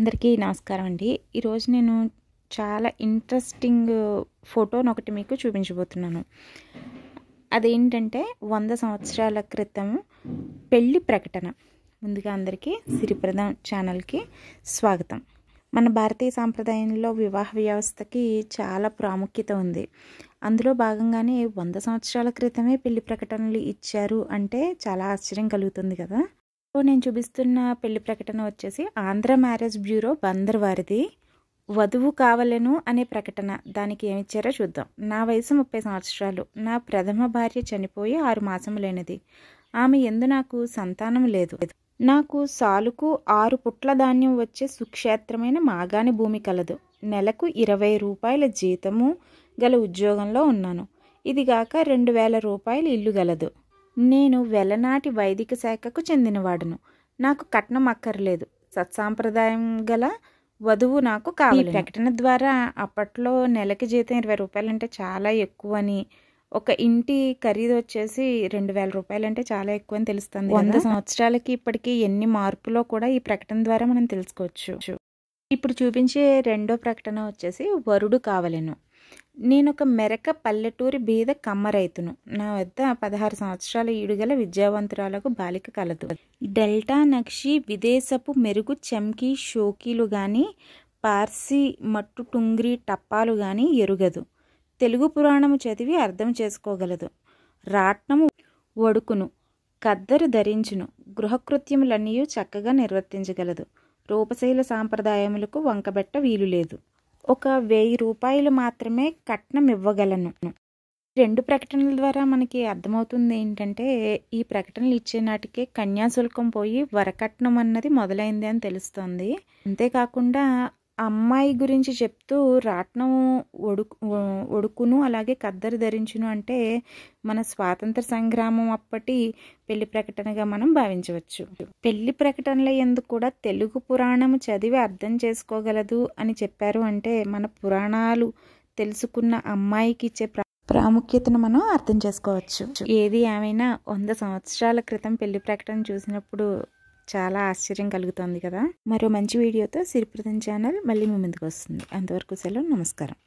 అందరికీ నమస్కారం అండి ఈరోజు నేను చాలా ఇంట్రెస్టింగ్ ఫోటోను ఒకటి మీకు చూపించబోతున్నాను అదేంటంటే వంద సంవత్సరాల క్రితం పెళ్లి ప్రకటన ముందుగా అందరికీ సిరిప్రదం ఛానల్కి స్వాగతం మన భారతీయ సాంప్రదాయంలో వివాహ వ్యవస్థకి చాలా ప్రాముఖ్యత ఉంది అందులో భాగంగానే వంద సంవత్సరాల క్రితమే పెళ్లి ప్రకటనలు ఇచ్చారు అంటే చాలా ఆశ్చర్యం కలుగుతుంది కదా నేను చూపిస్తున్న పెళ్లి ప్రకటన వచ్చేసి ఆంధ్ర మ్యారేజ్ బ్యూరో బందర్ వారిది వధువు కావలను అనే ప్రకటన దానికి ఏమిచ్చారో చూద్దాం నా వయసు ముప్పై సంవత్సరాలు నా ప్రథమ భార్య చనిపోయి ఆరు లేనిది ఆమె ఎందు నాకు సంతానం లేదు నాకు సాలుకు ఆరు పుట్ల ధాన్యం వచ్చే సుక్షేత్రమైన మాగాని భూమి కలదు నెలకు ఇరవై రూపాయల జీతము గల ఉద్యోగంలో ఉన్నాను ఇదిగాక రెండు వేల రూపాయలు ఇల్లు గలదు నేను వెలనాటి వైదిక శాఖకు చెందినవాడును నాకు కట్నం అక్కర్లేదు సత్సాంప్రదాయం గల వధువు నాకు కావాలి ప్రకటన ద్వారా అప్పట్లో నెలకి జీతం ఇరవై రూపాయలంటే చాలా ఎక్కువని ఒక ఇంటి ఖరీదు వచ్చేసి రెండు వేల రూపాయలంటే చాలా ఎక్కువ అని తెలుస్తుంది వంద సంవత్సరాలకి ఇప్పటికీ ఎన్ని మార్పులో కూడా ఈ ప్రకటన ద్వారా మనం తెలుసుకోవచ్చు ఇప్పుడు చూపించే రెండో ప్రకటన వచ్చేసి వరుడు కావలను నేను ఒక మెరక పల్లెటూరి బీద కమ్మరైతును నా వద్ద పదహారు సంవత్సరాల ఈడుగల విద్యావంతురాలకు బాలిక కలదు డెల్టా నక్షి విదేశపు మెరుగు చెంకి షోకీలు కానీ పార్సీ మట్టు టుంగ్రి టప్పాలు కానీ ఎరుగదు తెలుగు పురాణము చదివి అర్థం చేసుకోగలదు రాట్నము వడుకును కద్దరు ధరించును గృహకృత్యములన్నీ చక్కగా నిర్వర్తించగలదు రూపశైల సాంప్రదాయములకు వంకబెట్ట వీలు లేదు ఒక వెయ్యి రూపాయలు మాత్రమే కట్నం ఇవ్వగలను రెండు ప్రకటనల ద్వారా మనకి అర్థమవుతుంది ఏంటంటే ఈ ప్రకటనలు ఇచ్చే నాటికే కన్యాశుల్కం పోయి వరకట్నం అన్నది మొదలైంది అని తెలుస్తుంది అంతేకాకుండా అమ్మాయి గురించి చెప్తూ రాట్నం ఒడుకు ఒడుకును అలాగే కద్దరు ధరించును అంటే మన స్వాతంత్ర సంగ్రామం అప్పటి పెళ్లి ప్రకటనగా మనం భావించవచ్చు పెళ్లి ప్రకటనల ఎందుకు కూడా తెలుగు పురాణం చదివి అర్థం చేసుకోగలదు అని చెప్పారు అంటే మన పురాణాలు తెలుసుకున్న అమ్మాయికి ఇచ్చే ప్రాముఖ్యతను మనం అర్థం చేసుకోవచ్చు ఏది ఏమైనా వంద సంవత్సరాల క్రితం పెళ్లి ప్రకటన చూసినప్పుడు చాలా ఆశ్చర్యం కలుగుతుంది కదా మరో మంచి వీడియోతో సిరిప్రదం ఛానల్ మళ్ళీ మీ ముందుకు వస్తుంది అంతవరకు సెలవు నమస్కారం